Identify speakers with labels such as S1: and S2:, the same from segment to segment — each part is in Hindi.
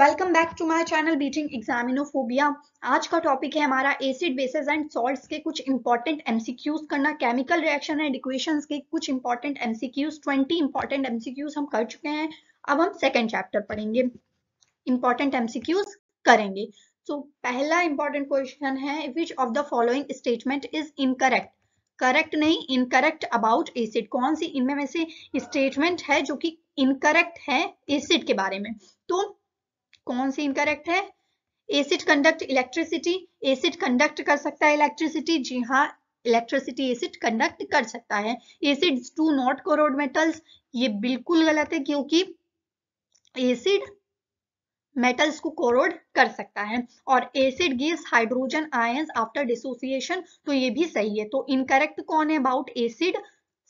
S1: Welcome back to my channel beating examinophobia आज का टॉपिक है हमारा एसिड बेसिस एंड सॉल्ट्स के कुछ इंपॉर्टेंट एमसीक्यूज करना केमिकल रिएक्शन एंड इक्वेशन के कुछ important MCQs twenty important MCQs हम कर चुके हैं अब हम सेकेंड चैप्टर पढ़ेंगे इंपॉर्टेंट एमसीक्यूज करेंगे सो so, पहला इंपॉर्टेंट क्वेश्चन है which of the following statement is incorrect correct नहीं इनकरेक्ट अबाउट एसिड कौन सी इनमें में से स्टेटमेंट है जो कि इनकरेक्ट है एसिड के बारे में तो कौन सी इनकरेक्ट है acid conduct electricity acid conduct कर सकता है इलेक्ट्रिसिटी जी हाँ इलेक्ट्रिसिटी एसिड कंडक्ट कर सकता है acid to not corrode metals ये बिल्कुल गलत है क्योंकि एसिड मेटल्स को कोरोड कर सकता है और acid gives hydrogen ions after dissociation तो ये भी सही है तो इनकरेक्ट कौन है अबाउट एसिड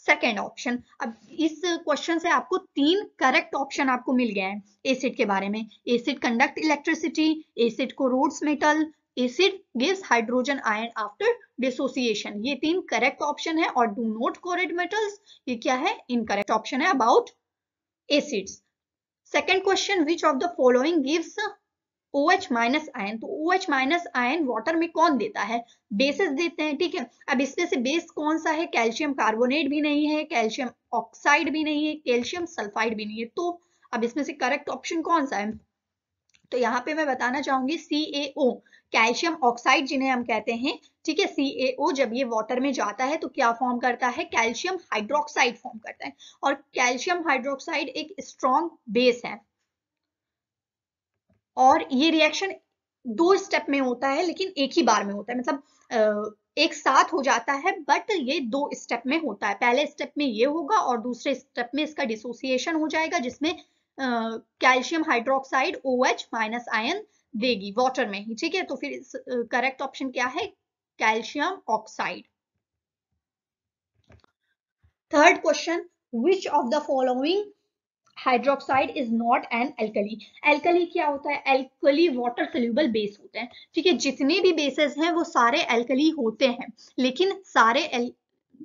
S1: सेकेंड ऑप्शन अब इस क्वेश्चन से आपको तीन करेक्ट ऑप्शन आपको मिल गया है एसिड के बारे में acid conduct electricity acid corrodes metal acid gives hydrogen ion after dissociation ये तीन करेक्ट ऑप्शन है और डू नोट कोरेड मेटल्स ये क्या है इनकरेक्ट ऑप्शन है about acids second question which of the following gives O H minus ion तो O H minus ion water में कौन देता है बेसिस देते हैं ठीक है अब इसमें से बेस कौन सा है कैल्शियम कार्बोनेट भी नहीं है कैल्शियम ऑक्साइड भी नहीं है कैल्शियम सल्फाइड भी नहीं है तो अब इसमें से करेक्ट ऑप्शन कौन सा है तो यहाँ पे मैं बताना चाहूंगी सी ए कैल्शियम ऑक्साइड जिन्हें हम कहते हैं ठीक है सी ए ओ जब ये वाटर में जाता है तो क्या फॉर्म करता है कैल्शियम हाइड्रोक्साइड फॉर्म करता है और कैल्शियम हाइड्रोक्साइड एक स्ट्रॉन्ग बेस है और ये रिएक्शन दो स्टेप में होता है लेकिन एक ही बार में होता है मतलब एक साथ हो जाता है बट ये दो स्टेप में होता है पहले स्टेप में ये होगा और दूसरे स्टेप में इसका डिसोसिएशन हो जाएगा जिसमें calcium hydroxide O H minus ion देगी वाटर में ही ठीक है तो फिर करेक्ट ऑप्शन क्या है calcium oxide third question which of the following hydroxide is not an alkali alkali क्या होता है एल्कली वाटर सोल्यूबल बेस होते हैं ठीक है जितने भी बेसेस हैं वो सारे एल्कली होते हैं लेकिन सारे एल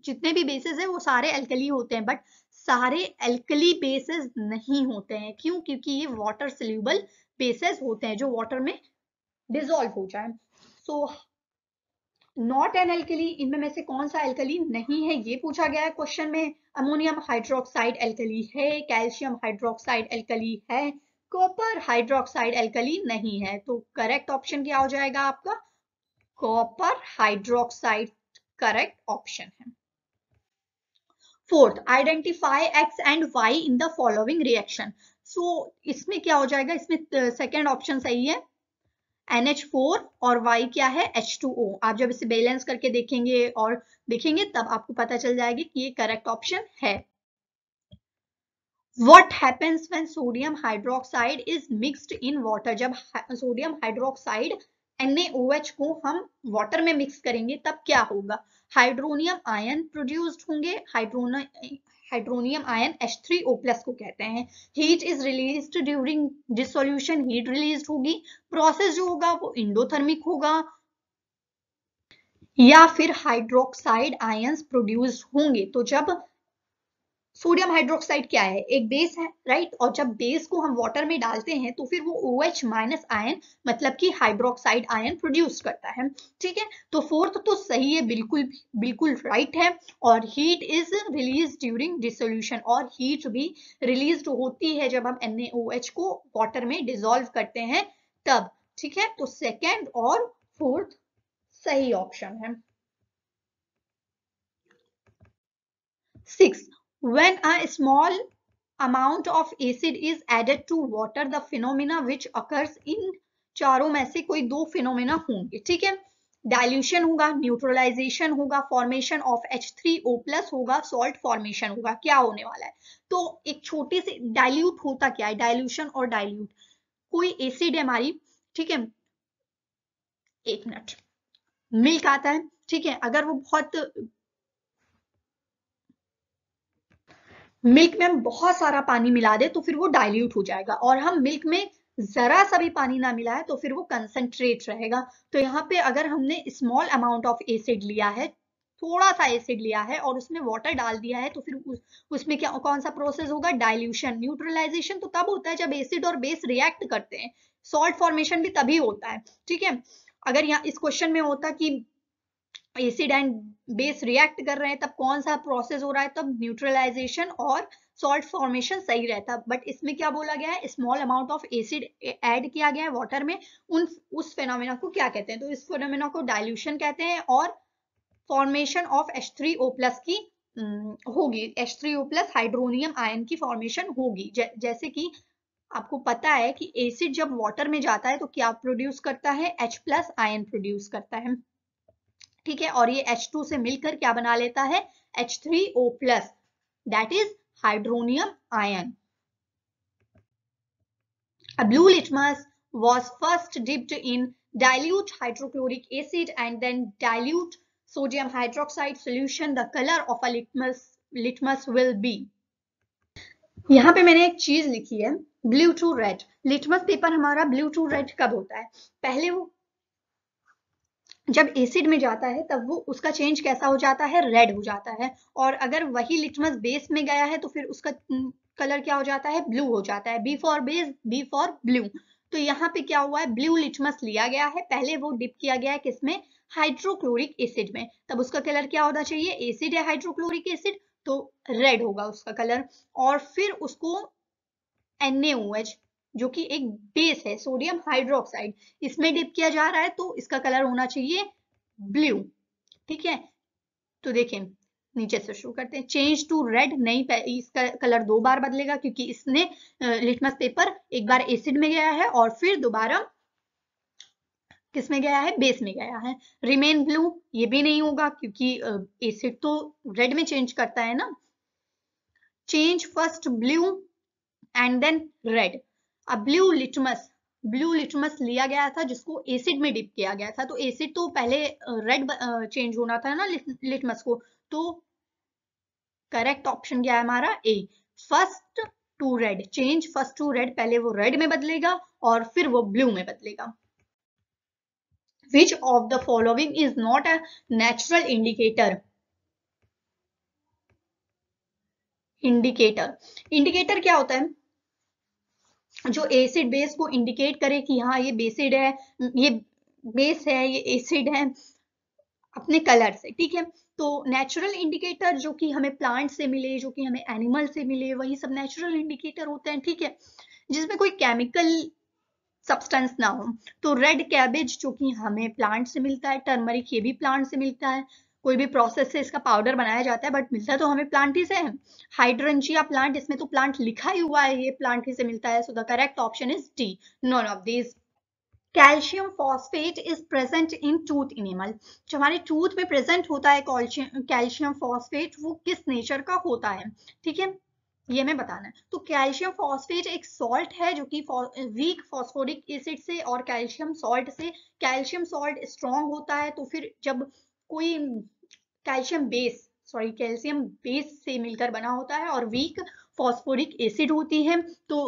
S1: जितने भी बेसेस हैं वो सारे एल्कली होते हैं बट सारे एल्कली बेसेस नहीं होते हैं क्यों क्योंकि ये वाटर सोल्यूबल बेसेस होते हैं जो वाटर में डिजोल्व हो जाए so so, not an alkali इनमें में से कौन सा एल्कली नहीं है ये पूछा गया है क्वेश्चन में अमोनियम हाइड्रोक्साइड एल्कली है कैल्शियम हाइड्रोक्साइड एल्कली है कॉपर हाइड्रोक्साइड एल्कली नहीं है तो करेक्ट ऑप्शन क्या हो जाएगा आपका कॉपर हाइड्रोक्साइड करेक्ट ऑप्शन है fourth identify X and Y in the following reaction so इसमें क्या हो जाएगा इसमें सेकेंड uh, ऑप्शन सही है NH4 और Y क्या है H2O आप जब इसे बैलेंस करके देखेंगे और देखेंगे तब आपको पता चल जाएगा कि ये करेक्ट ऑप्शन है what happens when sodium hydroxide is mixed in water जब सोडियम हाइड्रोक्साइड NaOH को हम वॉटर में मिक्स करेंगे तब क्या होगा हाइड्रोनियम आयन प्रोड्यूस्ड होंगे हाइड्रोनियम आयन H3O प्लस को कहते हैं heat is release during dissolution heat release होगी प्रोसेस जो होगा वो इंडोथर्मिक होगा या फिर हाइड्रोक्साइड आयंस प्रोड्यूस होंगे तो जब सोडियम हाइड्रोक्साइड क्या है एक बेस है राइट और जब बेस को हम वाटर में डालते हैं तो फिर वो ओ एच माइनस आयन मतलब कि हाइड्रोक्साइड आयन प्रोड्यूस करता है ठीक है तो फोर्थ तो सही है बिल्कुल बिल्कुल राइट है और heat is release during dissolution और हीट भी रिलीज होती है जब हम एन को वॉटर में डिजोल्व करते हैं तब ठीक है तो सेकेंड और फोर्थ सही ऑप्शन है six When a small amount of acid is added to water, the phenomena which occurs in चारों में से कोई दो फिनोमेना होंगे ठीक है डायल्यूशन होगा न्यूट्रलाइजेशन होगा formation of H three O plus होगा सॉल्ट फॉर्मेशन होगा क्या होने वाला है तो एक छोटी सी डाइल्यूट होता क्या है डाइल्यूशन और डाइल्यूट कोई एसिड है हमारी ठीक है एक मिनट मिल्क आता है ठीक है अगर वो बहुत मिल्क में हम बहुत सारा पानी मिला दे तो फिर वो डाइल्यूट हो जाएगा और हम मिल्क में जरा सा भी पानी ना मिलाए तो फिर वो कंसंट्रेट रहेगा तो यहाँ पे अगर हमने स्मॉल अमाउंट ऑफ एसिड लिया है थोड़ा सा एसिड लिया है और उसमें वाटर डाल दिया है तो फिर उस, उसमें क्या कौन सा प्रोसेस होगा डाइल्यूशन न्यूट्रलाइजेशन तो तब होता है जब एसिड और बेस रिएक्ट करते हैं सॉल्ट फॉर्मेशन भी तभी होता है ठीक है अगर यहाँ इस क्वेश्चन में होता कि एसिड एंड बेस रिएक्ट कर रहे हैं तब कौन सा प्रोसेस हो रहा है तब न्यूट्रलाइजेशन और सॉल्ट फॉर्मेशन सही रहता बट इसमें क्या बोला गया है small amount of acid add किया गया है वाटर में उन उस फेनोमिना को क्या कहते हैं तो इस फेनोमिना को डाइल्यूशन कहते हैं और formation of H three O plus की हम्म, होगी H three O plus hydronium ion की फॉर्मेशन होगी जै, जैसे कि आपको पता है कि एसिड जब वाटर में जाता है तो क्या प्रोड्यूस करता है एच प्लस आयन प्रोड्यूस करता है ठीक है और ये H2 से मिलकर क्या बना लेता है H3O+ that is hydronium ion a blue litmus was first dipped in dilute hydrochloric acid and then dilute sodium hydroxide solution the colour of a litmus litmus will be यहां पे मैंने एक चीज लिखी है blue to red litmus paper हमारा ब्लू टू रेड कब होता है पहले वो जब एसिड में जाता है तब वो उसका चेंज कैसा हो जाता है रेड हो जाता है और अगर वही लिटमस बेस में गया है तो फिर उसका कलर क्या हो जाता है ब्लू हो जाता है B for base B for blue तो यहाँ पे क्या हुआ है ब्लू लिटमस लिया गया है पहले वो डिप किया गया है किसमें हाइड्रोक्लोरिक एसिड में तब उसका कलर क्या होना चाहिए एसिड है हाइड्रोक्लोरिक एसिड तो रेड होगा उसका कलर और फिर उसको एन जो कि एक बेस है सोडियम हाइड्रोक्साइड इसमें डिप किया जा रहा है तो इसका कलर होना चाहिए ब्लू ठीक है तो देखें नीचे से शुरू करते हैं चेंज टू रेड नहीं इसका कलर दो बार बदलेगा क्योंकि इसने लिटमस पेपर एक बार एसिड में गया है और फिर दोबारा किस में गया है बेस में गया है रिमेन ब्लू ये भी नहीं होगा क्योंकि एसिड तो रेड में चेंज करता है ना change first blue and then red अब ब्लू लिटमस ब्लू लिटमस लिया गया था जिसको एसिड में डिप किया गया था तो एसिड तो पहले रेड चेंज होना था ना लिटमस को तो करेक्ट ऑप्शन क्या है हमारा A first to red change first to red पहले वो रेड में बदलेगा और फिर वो ब्लू में बदलेगा which of the following is not a natural indicator indicator indicator क्या होता है जो एसिड बेस को इंडिकेट करे कि हाँ ये बेसिड है ये बेस है ये एसिड है अपने कलर से ठीक है तो नेचुरल इंडिकेटर जो कि हमें प्लांट से मिले जो कि हमें एनिमल से मिले वही सब नेचुरल इंडिकेटर होते हैं ठीक है जिसमें कोई केमिकल सब्सटेंस ना हो तो रेड कैबेज जो कि हमें प्लांट से मिलता है टर्मरिक ये भी प्लांट से मिलता है कोई भी प्रोसेस से इसका पाउडर बनाया जाता है बट मिलता है तो हमें प्लांट ही से है हाइड्रंजिया प्लांट इसमें तो प्लांट लिखा ही हुआ है ये प्लांट ही से मिलता है so the correct option is D none of these calcium phosphate is present in tooth enamel जो हमारे टूथ में प्रेजेंट होता है कैल्शियम फॉस्फेट वो किस नेचर का होता है ठीक है ये मैं बताना है तो कैल्शियम फॉस्फेट एक सॉल्ट है जो कि वीक फॉस्फोरिक एसिड से और कैल्शियम सॉल्ट से कैल्शियम सॉल्ट स्ट्रॉन्ग होता है तो फिर जब कोई calcium base sorry calcium base से मिलकर बना होता है और वीक फॉस्फोरिक एसिड होती है तो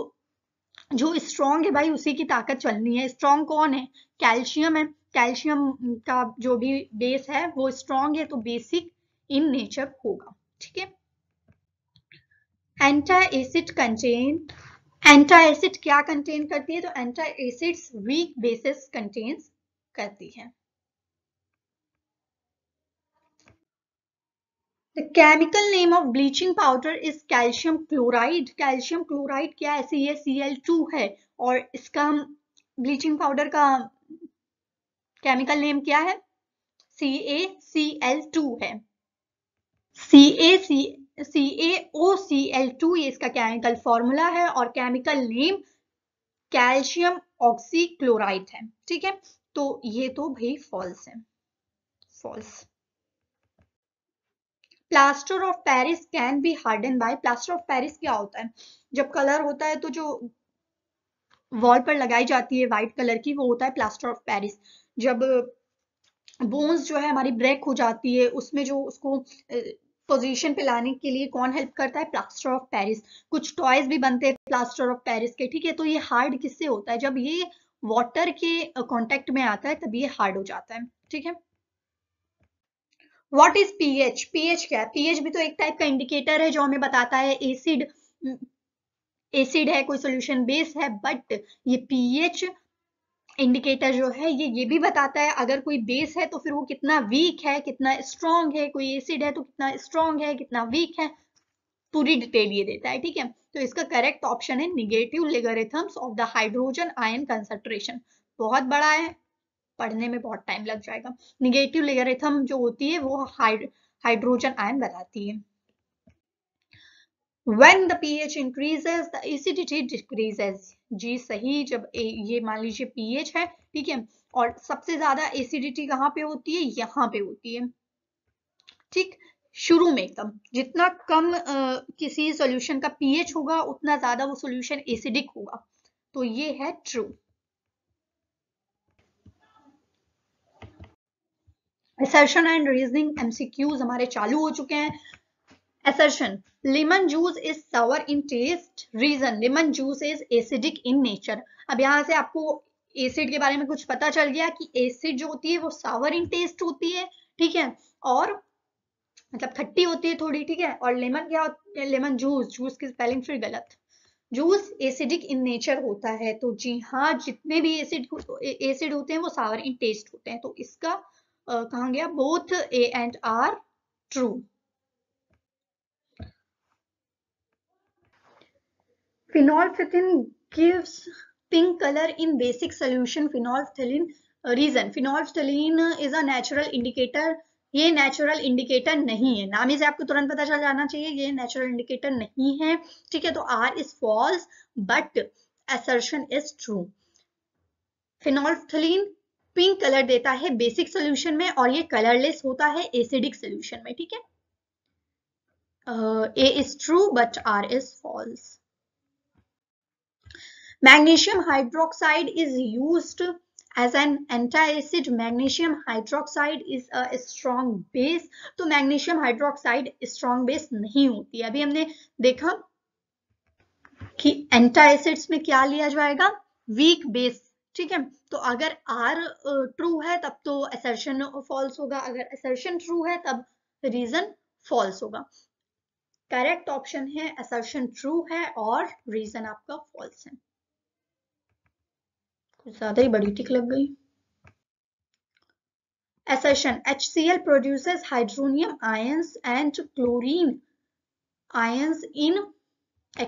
S1: जो स्ट्रॉन्ग है भाई उसी की ताकत चलनी है स्ट्रॉन्ग कौन है कैल्शियम है कैल्शियम का जो भी बेस है वो स्ट्रॉन्ग है तो बेसिक इन नेचर होगा ठीक है antacid contain antacid क्या कंटेन करती है तो antacids weak bases contain करती है The chemical name of bleaching powder is calcium chloride. Calcium chloride क्या है सी सी एल टू है और इसका हम ब्लीचिंग पाउडर का केमिकल नेम क्या है सी ए सी एल टू है सी ए सी सी A O C L to ये इसका केमिकल फॉर्मूला है और केमिकल नेम कैल्शियम ऑक्सीक्लोराइड है ठीक है तो ये तो भाई फॉल्स है false plaster of Paris can be harden by plaster of Paris क्या होता है जब कलर होता है तो जो वॉल पर लगाई जाती है व्हाइट कलर की वो होता है प्लास्टर ऑफ पेरिस जब बोन्स जो है हमारी ब्रेक हो जाती है उसमें जो उसको पोजीशन पे लाने के लिए कौन हेल्प करता है प्लास्टर ऑफ पेरिस कुछ टॉयज भी बनते हैं प्लास्टर ऑफ पेरिस के ठीक है तो ये हार्ड किससे होता है जब ये वाटर के कांटेक्ट में आता है तब ये हार्ड हो जाता है ठीक है what is P H P H क्या है पीएच भी तो एक टाइप का इंडिकेटर है जो हमें बताता है एसिड एसिड हम्म, है कोई सोल्यूशन बेस है बट ये पीएच इंडिकेटर जो है ये ये भी बताता है अगर कोई बेस है तो फिर वो कितना वीक है कितना स्ट्रांग है कोई एसिड है तो कितना स्ट्रांग है कितना वीक है पूरी डिटेल ये देता है ठीक है तो इसका करेक्ट ऑप्शन है negative logarithms of the hydrogen ion concentration बहुत बड़ा है पढ़ने में बहुत टाइम लग जाएगा निगेटिव लेगरिथम जो होती है वो हाइड्रोजन आयन बनाती है when the pH increases the acidity decreases जी सही जब ए, ये मान लीजिए pH है ठीक है और सबसे ज्यादा एसिडिटी कहाँ पे होती है यहाँ पे होती है ठीक शुरू में एकदम जितना कम आ, किसी सोल्यूशन का पीएच होगा उतना ज्यादा वो सोल्यूशन एसिडिक होगा तो ये है true assertion and reasoning MCQs हमारे चालू हो चुके हैं assertion lemon juice is sour in taste reason lemon juice is acidic in nature अब यहां से आपको एसिड के बारे में कुछ पता चल गया कि एसिड जो होती है वो सावर इन टेस्ट होती है ठीक है और मतलब खट्टी होती है थोड़ी ठीक है और लेमन क्या होती है लेमन जूस जूस की स्पेलिंग फिर गलत जूस एसिडिक इन नेचर होता है तो जी हाँ जितने भी एसिड एसिड होते हैं वो सावर इन टेस्ट होते हैं तो इसका कहा गया both A and R true phenolphthalein gives pink colour in basic solution phenolphthalein reason phenolphthalein is a natural indicator uh, ये नेचुरल इंडिकेटर नहीं है नाम ही से आपको तुरंत पता चल जाना चाहिए ये नेचुरल इंडिकेटर नहीं है ठीक है तो R is false but assertion is true phenolphthalein pink colour देता है बेसिक सोल्यूशन में और ये कलरलेस होता है एसिडिक सोल्यूशन में ठीक है A is true but R is false magnesium hydroxide is use as an antacid magnesium hydroxide is a strong base तो मैग्नेशियम हाइड्रोक्साइड स्ट्रॉन्ग बेस नहीं होती अभी हमने देखा कि एंटाइसिड्स में क्या लिया जाएगा वीक बेस ठीक है तो अगर आर ट्रू है तब तो एसर्शन फॉल्स होगा अगर एसर्शन ट्रू है तब रीजन फॉल्स होगा करेक्ट ऑप्शन है एसर्शन ट्रू है और रीजन आपका फॉल्स है ज्यादा ही बड़ी टिक लग गई assertion H C L produces hydronium ions and chlorine ion in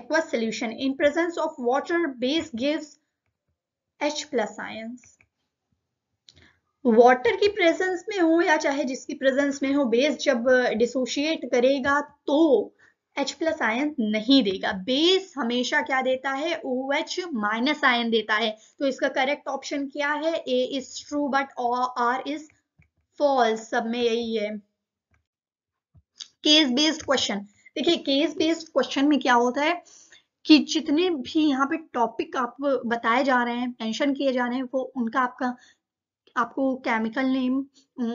S1: aqua solution in presence of water base gives H plus ions water की प्रेजेंस में हो या चाहे जिसकी प्रेजेंस में हो बेस जब डिसोशिएट uh, करेगा तो एच प्लस आयन नहीं देगा बेस हमेशा क्या देता है ओ एच माइनस आयन देता है तो इसका करेक्ट ऑप्शन क्या है A is true but R is false सब में यही है केस बेस्ड क्वेश्चन देखिए केस बेस्ड क्वेश्चन में क्या होता है कि जितने भी यहाँ पे टॉपिक आप बताए जा रहे हैं मेंशन किए जा रहे हैं वो उनका आपका आपको केमिकल नेम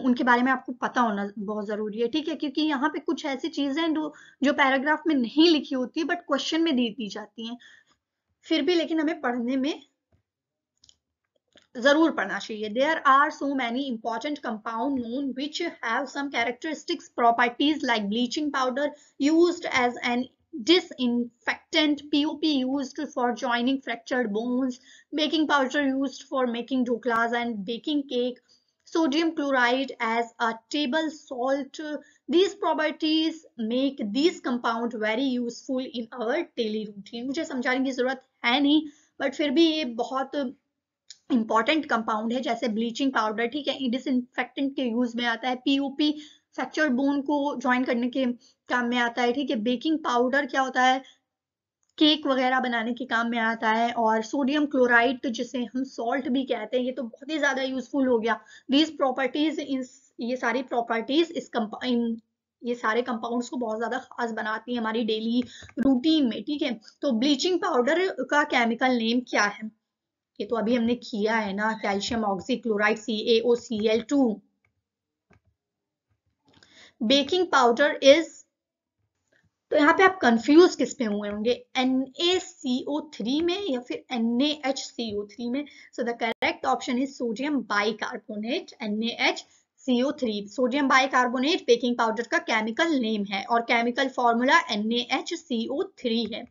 S1: उनके बारे में आपको पता होना बहुत जरूरी है ठीक है क्योंकि यहाँ पे कुछ ऐसी चीजें हैं जो जो पैराग्राफ में नहीं लिखी होती बट क्वेश्चन में दे दी जाती हैं फिर भी लेकिन हमें पढ़ने में जरूर पढ़ना चाहिए there are so many important compound known which have some characteristics properties like bleaching powder used as an disinfectant pop used for joining fractured bones baking powder used for making dhoklas and baking cake sodium chloride as a table salt these properties make this compound very useful in our daily routine mujhe samjhane ki zarurat hai nahi but fir bhi ye bahut important compound है जैसे ब्लीचिंग पाउडर ठीक है डिसइंफेक्टेंट के यूज में आता है पीओपी फ्रैक्चर बोन को ज्वाइन करने के काम में आता है ठीक है बेकिंग पाउडर क्या होता है केक वगैरह बनाने के काम में आता है और सोडियम क्लोराइड जिसे हम सॉल्ट भी कहते हैं ये तो बहुत ही ज्यादा यूजफुल हो गया दीज प्रॉपर्टीज ये सारी प्रॉपर्टीज इस कंपाइन ये सारे कंपाउंड्स को बहुत ज्यादा खास बनाती है हमारी डेली रूटीन में ठीक है तो ब्लीचिंग पाउडर का केमिकल नेम क्या है ये तो अभी हमने किया है ना calcium oxychloride C A O C L two baking powder is तो यहाँ पे आप कंफ्यूज किस पे हुए होंगे एन ए सीओ थ्री में या फिर N A H C O three में so the correct option is sodium bicarbonate N A H C O three sodium bicarbonate baking powder का केमिकल नेम है और chemical formula N A H C O three है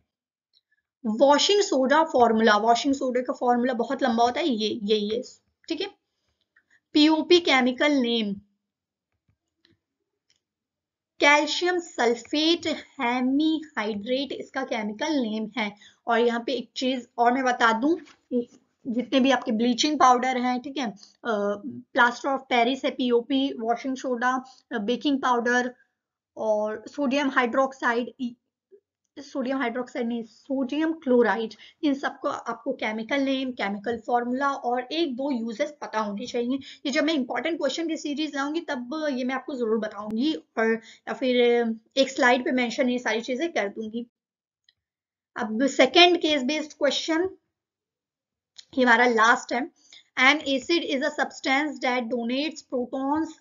S1: washing soda formula washing soda का फॉर्मूला बहुत लंबा होता है ये ये ये ठीक है POP chemical name calcium sulphate hemihydrate इसका केमिकल नेम है और यहाँ पे एक चीज और मैं बता दू जितने भी आपके ब्लीचिंग पाउडर हैं ठीक है प्लास्टर ऑफ पेरिस है POP washing soda baking powder और सोडियम हाइड्रोक्साइड सोडियम हाइड्रोक्साइड नहीं सोडियम क्लोराइड इन सबको आपको केमिकल नेम केमिकल फॉर्मूला और एक दो यूजेस पता होने चाहिए ये जब मैं इंपॉर्टेंट क्वेश्चन की सीरीज लाऊंगी तब ये मैं आपको जरूर बताऊंगी और या फिर एक स्लाइड पे मेंशन ये सारी चीजें कर दूंगी अब सेकेंड केस बेस्ड क्वेश्चन ये हमारा लास्ट है an acid is a substance that donates protons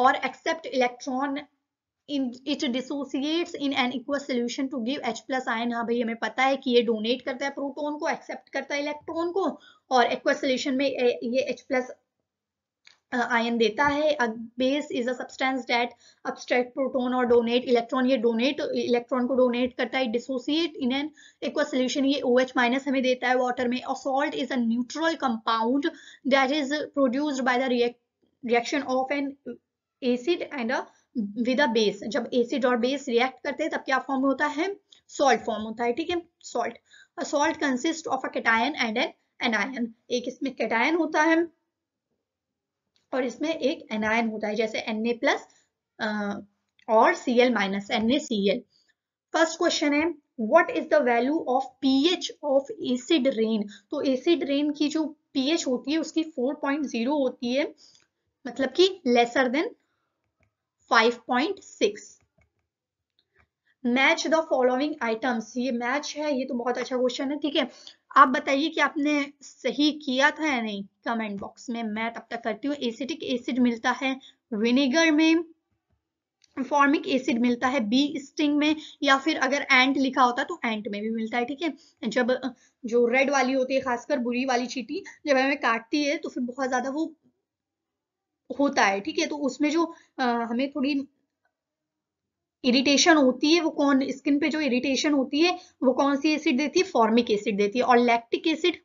S1: और accept electron in it dissociates in an equal solution to give H plus ion हाँ भाई हमें पता है कि ये डोनेट करता है प्रोटोन को एक्सेप्ट करता है इलेक्ट्रॉन को और इक्वल सोल्यूशन में ये एच प्लस आयन देता है a base is a substance that abstract proton और डोनेट इलेक्ट्रॉन ये डोनेट इलेक्ट्रॉन को डोनेट करता है dissociate in an equal solution ये ओ एच माइनस हमें देता है वाटर में और salt is a neutral compound that is produced by the reaction of an acid and a with a base जब एसिड और बेस रिएक्ट करते हैं तब क्या फॉर्म होता है सॉल्ट फॉर्म होता है ठीक है salt salt consist of a cation and an anion एक इसमें कैटायन होता है और इसमें एक एनायन होता है जैसे एन प्लस और C L minus and first question है what is the value of P H of acid rain तो एसिड रेन की जो पीएच होती है उसकी फोर पॉइंट जीरो होती है मतलब कि lesser than 5.6 match the following items ये मैच है ये तो बहुत अच्छा क्वेश्चन है ठीक है आप बताइए कि आपने सही किया था या नहीं कमेंट बॉक्स में मैं तब तक करती हूँ एसिटिक एसिड मिलता है विनेगर में फॉर्मिक एसिड मिलता है बी स्टिंग में या फिर अगर एंट लिखा होता तो एंट में भी मिलता है ठीक है जब जो रेड वाली होती है खासकर बुरी वाली चीटी जब हमें काटती है तो फिर बहुत ज्यादा वो होता है ठीक है तो उसमें जो आ, हमें थोड़ी इरिटेशन होती है वो कौन स्किन पे जो इरिटेशन होती है वो कौन सी एसिड देती है फॉर्मिक एसिड देती है और लैक्टिक एसिड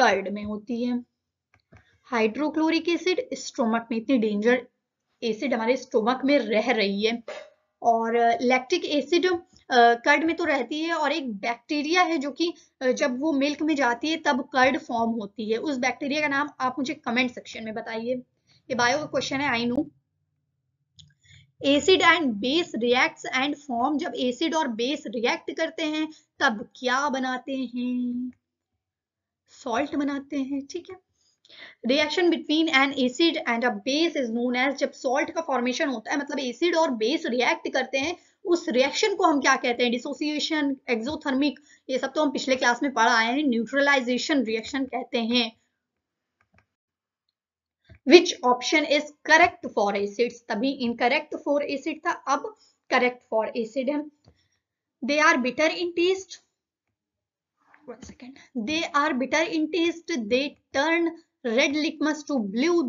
S1: कर्ड में होती है हाइड्रोक्लोरिक एसिड स्टोमक में इतनी डेंजर एसिड हमारे स्टोमक में रह रही है और लैक्टिक एसिड कर्ड में तो रहती है और एक बैक्टीरिया है जो कि जब वो मिल्क में जाती है तब कर्ड फॉर्म होती है उस बैक्टीरिया का नाम आप मुझे कमेंट सेक्शन में बताइए ये बायो का क्वेश्चन है I know acid and base reacts and form जब एसिड और बेस रिएक्ट करते हैं तब क्या बनाते हैं सॉल्ट बनाते हैं ठीक है reaction between an acid and a base is known as जब सॉल्ट का फॉर्मेशन होता है मतलब एसिड और बेस रिएक्ट करते हैं उस रिएक्शन को हम क्या कहते हैं डिसोसिएशन एक्सोथर्मिक ये सब तो हम पिछले क्लास में पढ़ आए हैं न्यूट्रलाइजेशन रिएक्शन कहते हैं which option is correct for acid तभी इनकरेक्ट फॉर एसिड था अब करेक्ट फॉर एसिड है they are bitter in taste they are bitter in taste they turn red turn to blue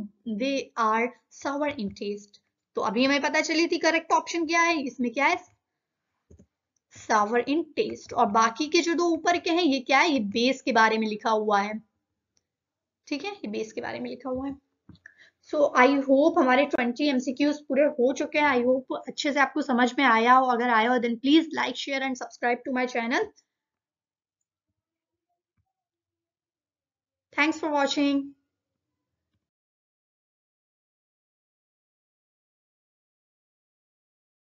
S1: they are sour in taste तो अभी हमें पता चली थी करेक्ट ऑप्शन क्या है इसमें क्या है सावर इन टेस्ट और बाकी के जो दो ऊपर के हैं ये क्या है ये बेस के बारे में लिखा हुआ है ठीक है ये बेस के बारे में लिखा हुआ है सो आई होप हमारे 20 एमसीक्यूज पूरे हो चुके हैं आई होप अच्छे से आपको समझ में आया हो अगर आया हो then please like share and subscribe to my channel thanks for watching